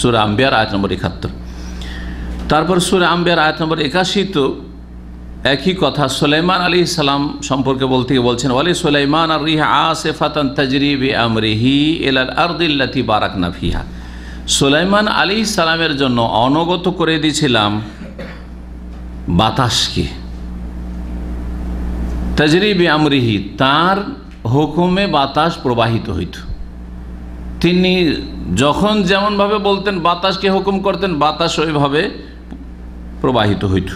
সুরা আম্বিয়ার আয়াত নম্বর একাত্তর তারপর সুরা আম্বিয়ার আয়াত নম্বর একাশি তো একই কথা সুলাইমান আলী সালাম সম্পর্কে বলতে বলছেন ওয়ালি সুলাইমান আর রিহা আসেফাতান তাজরিব আমরিহি আর আর্দিল্লাতি বারাক নাফিহা সুলাইমান আলী সালামের জন্য অনগত করে দিয়েছিলাম বাতাসকে তাজরিব আমরিহি তার হুকুমে বাতাস প্রবাহিত হইত তিনি যখন যেমনভাবে বলতেন বাতাসকে হুকুম করতেন বাতাস ওইভাবে প্রবাহিত হইত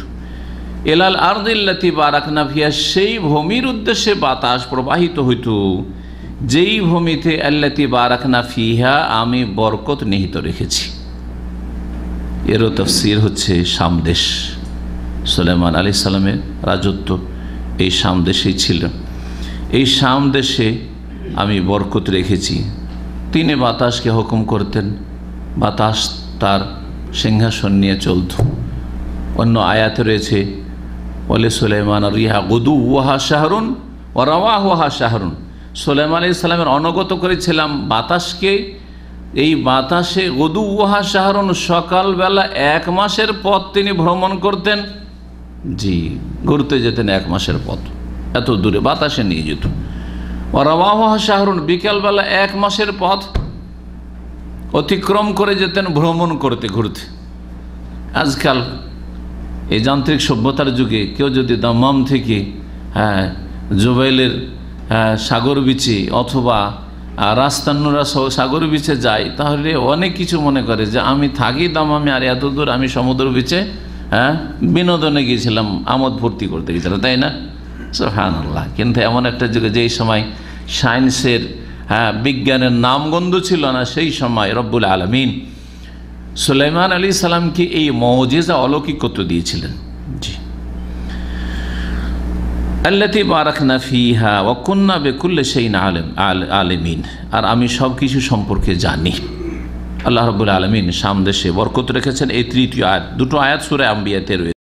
এলাল আর্দিল্লাতি বারাকনা ভিয়া সেই ভূমির উদ্দেশ্যে বাতাস প্রবাহিত হইত যেই ভূমিতে আল্লাতি বারাকনা ফিহা আমি বরকত নিহিত রেখেছি এরও তফসির হচ্ছে সামদেশ সালেমান আলি সালামের রাজত্ব এই সামদেশেই ছিল এই সামদেশে আমি বরকত রেখেছি তিনি বাতাসকে হুকুম করতেন বাতাস তার সিংহাসন নিয়ে চলত অন্য আয়াত রয়েছে বলে সুলেমান রিহা গুদু ওহা শাহরুন ও রাওয়া ওহা শাহরুন সুলেমান আলি ইসলামের অনগত করেছিলাম বাতাসকে এই বাতাসে গদু ওহা শাহরুন সকালবেলা এক মাসের পথ তিনি ভ্রমণ করতেন জি ঘুরতে যেতেন এক মাসের পথ এত দূরে বাতাসে নিয়ে যেত শাহরুন বিকালবেলা এক মাসের পথ অতিক্রম করে যেতেন ভ্রমণ করতে ঘুরতে আজকাল এই যান্ত্রিক সভ্যতার যুগে কেউ যদি দাম্মাম থেকে হ্যাঁ জুবাইলের হ্যাঁ, সাগর বিচে অথবা রাস্তান্নরা সাগর বিচে যায় তাহলে অনেক কিছু মনে করে যে আমি থাকি দমামে আর এত দূর আমি সমুদ্র বিচে হ্যাঁ বিনোদনে গিয়েছিলাম আমোদ ভর্তি করতে গেছিলাম তাই না সোহান আল্লাহ কিন্তু এমন একটা যুগে যেই সময় সায়েন্সের হ্যাঁ বিজ্ঞানের নামগন্ধ ছিল না সেই সময় রব্বুল আলমিন সুলাইমান আলী সালামকে এই মৌজেজা অলৌকিকত্ব দিয়েছিলেন জি বারাকনা ফিহা বেকুল্লে আলেমিন আর আমি সব কিছু সম্পর্কে জানি আল্লাহ রবুল আলমিন সামদেশে বরকত রেখেছেন এই তৃতীয় আয়াত দুটো আয়াত সুরে আম্বিয়াতে রয়েছে